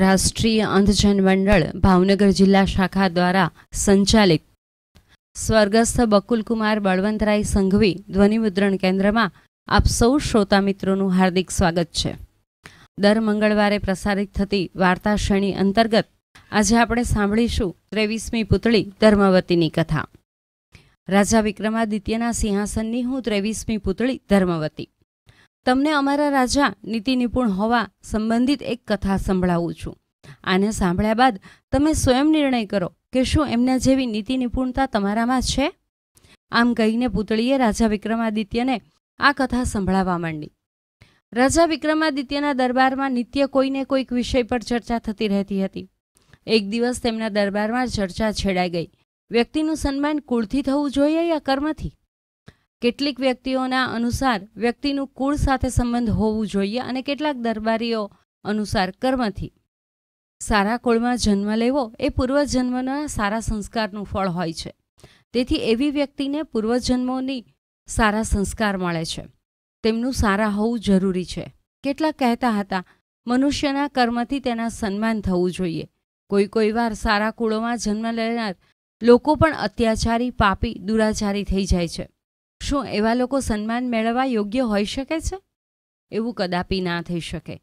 રાષ્ટ્રીય અંધજન મંડળ ભાવનગર જિલ્લા શાખા દ્વારા સંચાલિત સ્વર્ગસ્થ બકુલકુમાર બળવંતરાય સંઘવી ધ્વનિમુદ્રણ કેન્દ્રમાં આપ સૌ શ્રોતા મિત્રોનું હાર્દિક સ્વાગત છે દર મંગળવારે પ્રસારિત થતી વાર્તા શ્રેણી અંતર્ગત આજે આપણે સાંભળીશું ત્રેવીસમી પુતળી ધર્મવતીની કથા રાજા વિક્રમાદિત્યના સિંહાસનની હું ત્રેવીસમી પુતળી ધર્મવતી તમને અમારા રાજા નીતિ નિપુણ હોવા સંબંધિત એક કથા સંભળાવું છું આને સાંભળ્યા બાદ તમે સ્વયં નિર્ણય કરો કે શું એમના જેવી નીતિ નિપુણતા તમારામાં છે આમ કહીને પૂતળીએ રાજા વિક્રમાદિત્યને આ કથા સંભળાવવા માંડી રાજા વિક્રમાદિત્યના દરબારમાં નિત્ય કોઈને કોઈક વિષય પર ચર્ચા થતી રહેતી હતી એક દિવસ તેમના દરબારમાં ચર્ચા છેડાઈ ગઈ વ્યક્તિનું સન્માન કુળથી થવું જોઈએ યા કર્મથી કેટલીક વ્યક્તિઓના અનુસાર વ્યક્તિનું કુળ સાથે સંબંધ હોવું જોઈએ અને કેટલાક દરબારીઓ અનુસાર કર્મથી સારા કુળમાં જન્મ લેવો એ પૂર્વજન્મના સારા સંસ્કારનું ફળ હોય છે તેથી એવી વ્યક્તિને પૂર્વજન્મોની સારા સંસ્કાર મળે છે તેમનું સારા હોવું જરૂરી છે કેટલાક કહેતા હતા મનુષ્યના કર્મથી તેના સન્માન થવું જોઈએ કોઈ કોઈ વાર સારા કુળોમાં જન્મ લેનાર લોકો પણ અત્યાચારી પાપી દુરાચારી થઈ જાય છે શું એવા લોકો સન્માન મેળવવા યોગ્ય હોઈ શકે છે એવું કદાપી ના થઈ શકે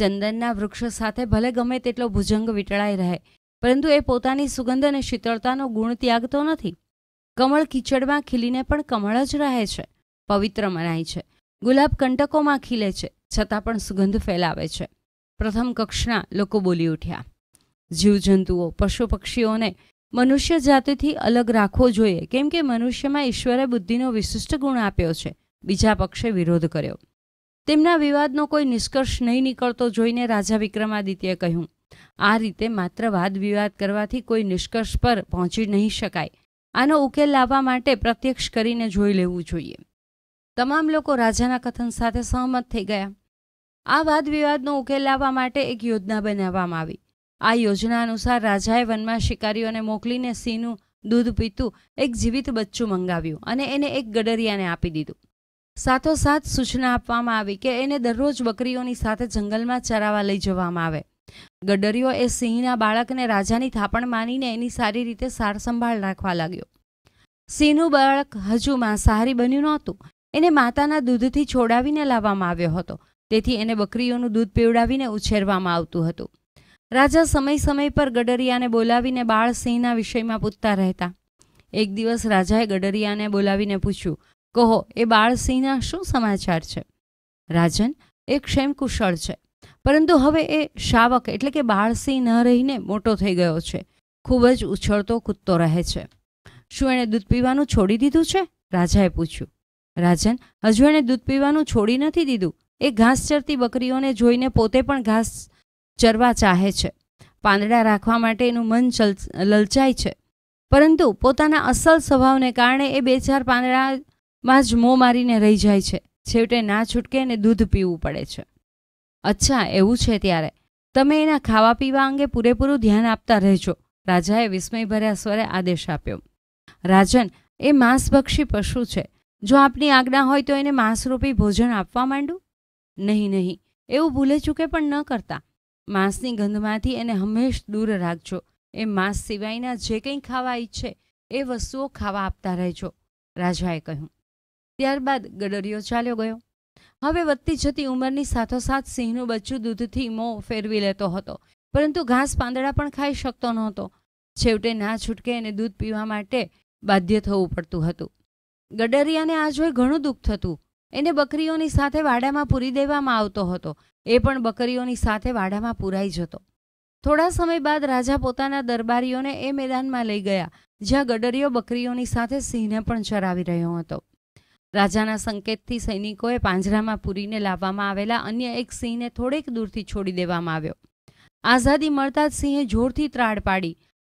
ચંદનના વૃક્ષ સાથે ભલે ગમે તેટલો ભુજંગ વીંટળાઈ રહે પરંતુ એ પોતાની સુગંધ અને શીતળતાનો ગુણ ત્યાગતો નથી કમળ કીચડમાં ખીલીને પણ કમળ જ રહે છે પવિત્ર મનાય છે ગુલાબ કંટકોમાં ખીલે છે છતાં પણ સુગંધ ફેલાવે છે પ્રથમ કક્ષના લોકો બોલી ઉઠ્યા જીવજંતુઓ પશુ પક્ષીઓને મનુષ્ય જાતિથી અલગ રાખવો જોઈએ કેમ કે મનુષ્યમાં ઈશ્વરે બુદ્ધિનો વિશિષ્ટ ગુણ આપ્યો છે બીજા પક્ષે વિરોધ કર્યો તેમના વિવાદનો કોઈ નિષ્કર્ષ નહીં નીકળતો જોઈને રાજા વિક્રમાદિત્યએ કહ્યું આ રીતે માત્ર વાદ વિવાદ કરવાથી કોઈ નિષ્કર્ષ પર પહોંચી નહીં શકાય આનો ઉકેલ લાવવા માટે પ્રત્યક્ષ કરીને જોઈ લેવું જોઈએ તમામ લોકો રાજાના કથન સાથે સહમત થઈ ગયા આ વાદ વિવાદનો ઉકેલ લાવવા માટે એક યોજના બનાવવામાં આવી આ યોજના અનુસાર રાજાએ વનમાં શિકારીઓને મોકલીને સિંહનું દૂધ પીતું એક જીવિત બચ્ચું મંગાવ્યું અને એને એક ગડરિયાને આપી દીધું સાથોસાથ સૂચના આપવામાં આવી કે એને દરરોજ બકરીઓની સાથે જંગલમાં ચરાવા લઈ જવામાં આવે ગડરિયો એ સિંહના બાળકને રાજાની થાપણ માનીને એની સારી રીતે સારસંભાળ રાખવા લાગ્યો સિંહનું બાળક હજુ માંસાહારી બન્યું નહોતું એને માતાના દૂધથી છોડાવીને લાવવામાં આવ્યો હતો તેથી એને બકરીઓનું દૂધ પીવડાવીને ઉછેરવામાં આવતું હતું રાજા સમય સમય પર ગડરિયાને બોલાવીને બાળસિંહના વિષયમાં પૂછતા રહેતા એક દિવસ રાજાએ ગડરિયાને બોલાવીને પૂછ્યું કહો એ બાળસિંહના શું સમાચાર છે રાજન એ ક્ષેમ કુશળ છે પરંતુ હવે એ શાવક એટલે કે બાળસિંહ ન રહીને મોટો થઈ ગયો છે ખૂબ જ ઉછળતો કૂદતો રહે છે શું એણે દૂધ પીવાનું છોડી દીધું છે રાજાએ પૂછ્યું રાજન હજુ એણે દૂધ પીવાનું છોડી નથી દીધું એ ઘાસ ચરતી બકરીઓને જોઈને પોતે પણ ઘાસ ચરવા ચાહે છે પાંદડા રાખવા માટે એનું મન લલચાય છે પરંતુ પોતાના અસલ સ્વભાવને કારણે એ બે ચાર પાંદડામાં જ મોં મારીને રહી જાય છે છેવટે ના છૂટકે એને દૂધ પીવું પડે છે અચ્છા એવું છે ત્યારે તમે એના ખાવા પીવા અંગે પૂરેપૂરું ધ્યાન આપતા રહેજો રાજાએ વિસ્મયભર્યા સ્વરે આદેશ આપ્યો રાજન એ માંસભક્ષી પશુ છે જો આપની આજ્ઞા હોય તો એને માંસરૂપી ભોજન આપવા માંડું નહીં નહીં એવું ભૂલે ચૂકે પણ ન કરતા માંસની ગંધમાંથી એને હંમેશ દૂર રાખજો એ માંસ સિવાયના જે કંઈ ખાવા ઈચ્છે એ વસ્તુઓ ખાવા આપતા રહેજો રાજાએ કહ્યું ત્યારબાદ ગડરિયો ચાલ્યો ગયો હવે વધતી જતી ઉંમરની સાથોસાથ સિંહનું બચ્ચું દૂધથી મો ફેરવી લેતો હતો પરંતુ ઘાસ પાંદડા પણ ખાઈ શકતો નહોતો છેવટે ના છૂટકે એને દૂધ પીવા માટે બાધ્ય થવું પડતું હતું ગડરિયાને આ જોઈ ઘણું દુઃખ થતું એને બકરીઓની સાથે વાડામાં પૂરી દેવામાં આવતો હતો એ પણ બકરીઓની સાથે વાડામાં પુરાઈ જતો થોડા સમય બાદ રાજા પોતાના દરબારીઓને એ મેદાનમાં લઈ ગયા જ્યાં ગડરીઓ બકરીઓની સાથે સિંહને પણ ચરાવી રહ્યો હતો રાજાના સંકેતથી સૈનિકોએ પાંજરામાં પૂરીને લાવવામાં આવેલા અન્ય એક સિંહને થોડેક દૂરથી છોડી દેવામાં આવ્યો આઝાદી મળતા જ સિંહે જોરથી ત્રાડ પાડી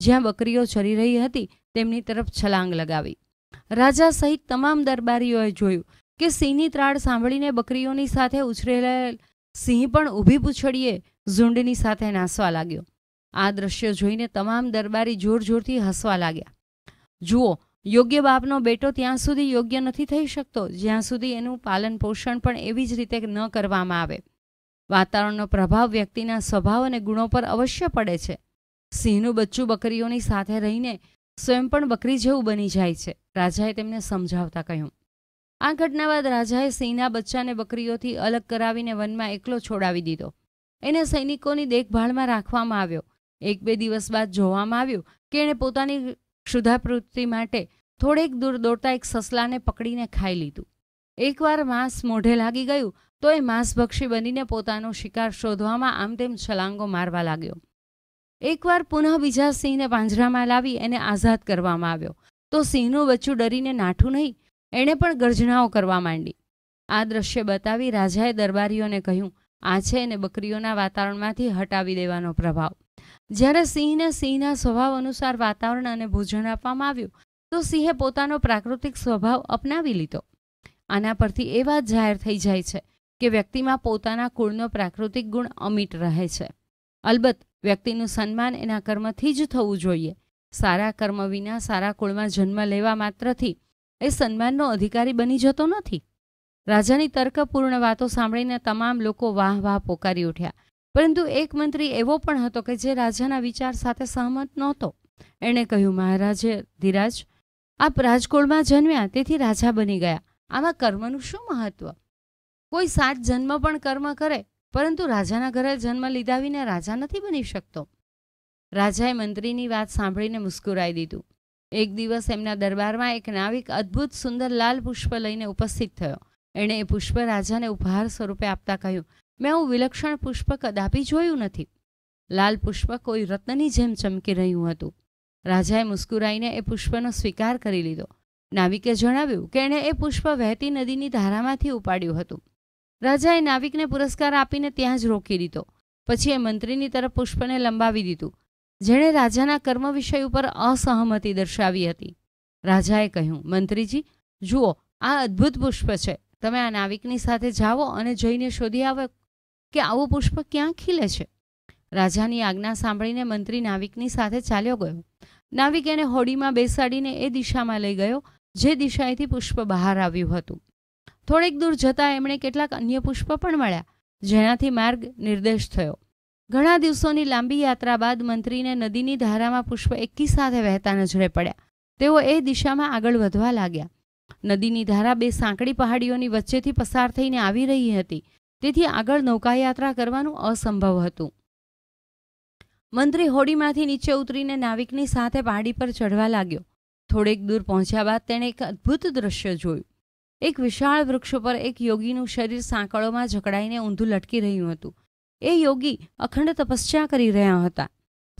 જ્યાં બકરીઓ ચરી રહી હતી તેમની તરફ છલાંગ લગાવી રાજા સહિત તમામ દરબારીઓએ જોયું કે સિંહની ત્રાડ સાંભળીને બકરીઓની સાથે ઉછરેલા સિંહ પણ ઊભી પૂછડીએ ઝુંડની સાથે નાસવા લાગ્યો આ દ્રશ્ય જોઈને તમામ દરબારી જોર જોરથી હસવા લાગ્યા જુઓ યોગ્ય બાપનો બેટો ત્યાં સુધી યોગ્ય નથી થઈ શકતો જ્યાં સુધી એનું પાલન પોષણ પણ એવી જ રીતે ન કરવામાં આવે વાતાવરણનો પ્રભાવ વ્યક્તિના સ્વભાવ અને ગુણો પર અવશ્ય પડે છે સિંહનું બચ્ચું બકરીઓની સાથે રહીને સ્વયં પણ બકરી જેવું બની જાય છે રાજાએ તેમને સમજાવતા કહ્યું આ ઘટના બાદ રાજાએ સિંહના બચ્ચાને બકરીઓથી અલગ કરાવીને વનમાં એકલો છોડાવી દીધો એને સૈનિકોની દેખભાળમાં રાખવામાં આવ્યો એક બે દિવસ બાદ જોવામાં આવ્યું કે એણે પોતાની ક્ષુધાપૃતિ માટે થોડેક દૂર દોડતા એક સસલાને પકડીને ખાઈ લીધું એકવાર માંસ મોઢે લાગી ગયું તો એ માંસભક્ષી બનીને પોતાનો શિકાર શોધવામાં આમ તેમ છલાંગો મારવા લાગ્યો એકવાર પુનઃ બીજા સિંહને પાંજરામાં લાવી એને આઝાદ કરવામાં આવ્યો તો સિંહનું બચ્ચું ડરીને નાઠું નહીં એણે પણ ગર્જનાઓ કરવા માંડી આ દ્રશ્ય બતાવી રાજાએ દરબારીઓને કહ્યું આ છે એને બકરીઓના વાતાવરણમાંથી હટાવી દેવાનો પ્રભાવ જ્યારે સિંહને સિંહના સ્વભાવ અનુસાર વાતાવરણ અને ભોજન આપવામાં આવ્યું તો સિંહે પોતાનો પ્રાકૃતિક સ્વભાવ અપનાવી લીધો આના પરથી એ વાત જાહેર થઈ જાય છે કે વ્યક્તિમાં પોતાના કુળનો પ્રાકૃતિક ગુણ અમિટ રહે છે અલબત્ત વ્યક્તિનું સન્માન એના કર્મથી જ થવું જોઈએ સારા કર્મ વિના સારા કુળમાં જન્મ લેવા માત્રથી એ સન્માનનો અધિકારી બની જતો નથી રાજાની તર્કપૂર્ણ વાતો સાંભળીને તમામ લોકો વાહ વાહ પોકારી ઉઠ્યા પરંતુ એક મંત્રી એવો પણ હતો કે જે રાજાના વિચાર સાથે સહમત નહોતો એણે કહ્યું મહારાજે ધીરાજ આપ રાજકોટમાં જન્મ્યા તેથી રાજા બની ગયા આવા કર્મનું શું મહત્વ કોઈ સાત જન્મ પણ કર્મ કરે પરંતુ રાજાના ઘરે જન્મ લીધા વિના રાજા નથી બની શકતો રાજાએ મંત્રીની વાત સાંભળીને મુસ્કુરાઈ દીધું એક દિવસ એમના દરબારમાં એક નાવિક અદ્ભુત સુંદર લાલ પુષ્પ લઈને ઉપસ્થિત થયો એણે એ પુષ્પ રાજાને ઉપહાર સ્વરૂપે આપતા કહ્યું મેં હું વિલક્ષણ પુષ્પ કદાપી જોયું નથી લાલ પુષ્પ કોઈ રત્નની જેમ ચમકી રહ્યું હતું રાજાએ મુસ્કુરાઈને એ પુષ્પનો સ્વીકાર કરી લીધો નાવિકે જણાવ્યું કે એણે એ પુષ્પ વહેતી નદીની ધારામાંથી ઉપાડ્યું હતું રાજાએ નાવિકને પુરસ્કાર આપીને ત્યાં જ રોકી દીધો પછી એ મંત્રીની તરફ પુષ્પને લંબાવી દીધું જેણે રાજાના કર્મ વિષય ઉપર અસહમતિ દર્શાવી હતી રાજાએ કહ્યું મંત્રીજી જુઓ આ અદ્ભુત પુષ્પ છે તમે આ નાવિકની સાથે જાઓ અને જઈને શોધી આવો કે આવું પુષ્પ ક્યાં ખીલે છે રાજાની આજ્ઞા સાંભળીને મંત્રી નાવિકની સાથે ચાલ્યો ગયો નાવિક એને હોડીમાં બેસાડીને એ દિશામાં લઈ ગયો જે દિશાએથી પુષ્પ બહાર આવ્યું હતું થોડેક દૂર જતાં એમણે કેટલાક અન્ય પુષ્પ પણ મળ્યા જેનાથી માર્ગ નિર્દેશ થયો ઘણા દિવસોની લાંબી યાત્રા બાદ મંત્રીને નદીની ધારામાં પુષ્પ એકી સાથે વહેતા નજરે પડ્યા તેઓ એ દિશામાં આગળ વધવા લાગ્યા નદીની ધારા બે સાંકડી પહાડીઓની વચ્ચેથી પસાર થઈને આવી રહી હતી તેથી આગળ નૌકાયાત્રા કરવાનું અસંભવ હતું મંત્રી હોડીમાંથી નીચે ઉતરીને નાવિકની સાથે પહાડી પર ચઢવા લાગ્યો થોડેક દૂર પહોંચ્યા બાદ તેણે એક અદ્ભુત દ્રશ્ય જોયું એક વિશાળ વૃક્ષ પર એક યોગીનું શરીર સાંકળોમાં જકડાઈને ઊંધું લટકી રહ્યું હતું એ યોગી અખંડ તપસ્યા કરી રહ્યા હતા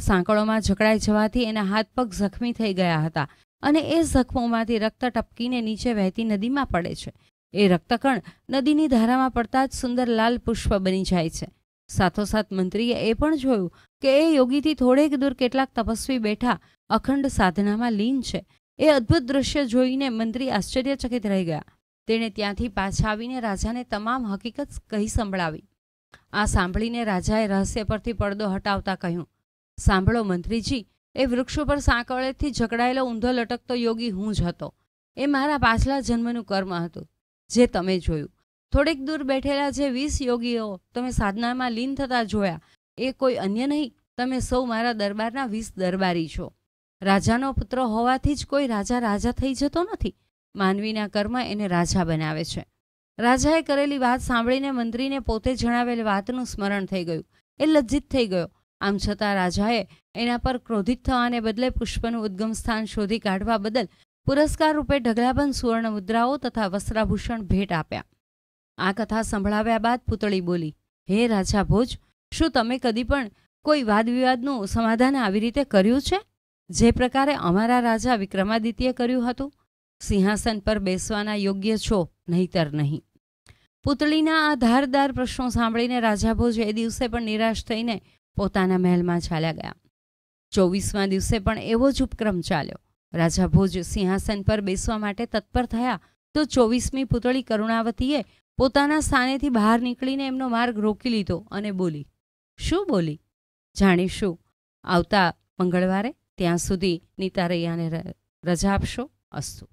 સાંકળોમાં જકડાઈ જવાથી એના હાથ પગ જખમી થઈ ગયા હતા અને એ જખમોમાંથી રક્ત ટપકીને નીચે વહેતી નદીમાં પડે છે એ રક્તકણ નદીની ધારામાં પડતા જ સુંદર લાલ પુષ્પ બની જાય છે સાથોસાથ મંત્રીએ એ પણ જોયું કે એ યોગીથી થોડેક દૂર કેટલાક તપસ્વી બેઠા અખંડ સાધનામાં લીન છે એ અદ્ભુત દૃશ્ય જોઈને મંત્રી આશ્ચર્યચકિત રહી ગયા તેણે ત્યાંથી પાછા આવીને રાજાને તમામ હકીકત કહી સંભળાવી આ સાંભળીને રાજાએ રહસ્ય પરથી પડદો હટાવતા કહ્યું સાંભળો મંત્રીજી એ વૃક્ષો પર સાંકળેથી જકડાયેલો ઊંધો લટકતો યોગી હું જ હતો એ મારા પાછલા જન્મનું કર્મ હતું જે તમે જોયું થોડેક દૂર બેઠેલા જે વીસ યોગીઓ તમે સાધનામાં લીન થતા જોયા એ કોઈ અન્ય નહીં તમે સૌ મારા દરબારના વીસ દરબારી છો રાજાનો પુત્ર હોવાથી જ કોઈ રાજા રાજા થઈ જતો નથી માનવીના કર્મ એને રાજા બનાવે છે રાજાએ કરેલી વાત સાંભળીને મંત્રીને પોતે જણાવેલ વાતનું સ્મરણ થઈ ગયું એ લજ્જિત થઈ ગયો આમ છતાં રાજાએ એના પર ક્રોધિત થવાને બદલે પુષ્પનું ઉદ્ગમ સ્થાન શોધી કાઢવા બદલ પુરસ્કાર રૂપે ઢગલાબંધ સુવર્ણ મુદ્રાઓ તથા વસ્ત્રાભૂષણ ભેટ આપ્યા આ કથા સંભળાવ્યા બાદ પુતળી બોલી હે રાજા ભોજ શું તમે કદી પણ કોઈ વાદવિવાદનું સમાધાન આવી રીતે કર્યું છે જે પ્રકારે અમારા રાજા વિક્રમાદિત્યે કર્યું હતું સિંહાસન પર બેસવાના યોગ્ય છો નહીતર નહીં પુતળીના આ ધારદાર પ્રશ્નો સાંભળીને રાજાભોજ એ દિવસે પણ નિરાશ થઈને પોતાના મહેલમાં ચાલ્યા ગયા ચોવીસમા દિવસે પણ એવો જ ઉપક્રમ ચાલ્યો રાજાભોજ સિંહાસન પર બેસવા માટે તત્પર થયા તો ચોવીસમી પુતળી કરુણાવતીએ પોતાના સ્થાનેથી બહાર નીકળીને એમનો માર્ગ રોકી લીધો અને બોલી શું બોલી જાણીશું આવતા મંગળવારે ત્યાં સુધી નીતા રૈયાને રજા આપશો અસ્તુ